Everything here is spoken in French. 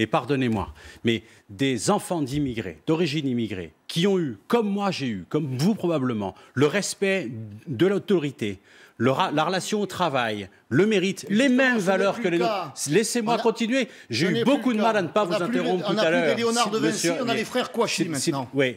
et pardonnez-moi, mais des enfants d'immigrés, d'origine immigrée, qui ont eu, comme moi j'ai eu, comme vous probablement, le respect de l'autorité, la, relation au travail, le mérite, les mêmes valeurs que les nôtres. Laissez-moi continuer. J'ai eu beaucoup de mal à ne pas vous interrompre tout à l'heure. On a Léonard de Vinci, on a les frères Kouachi maintenant. Oui.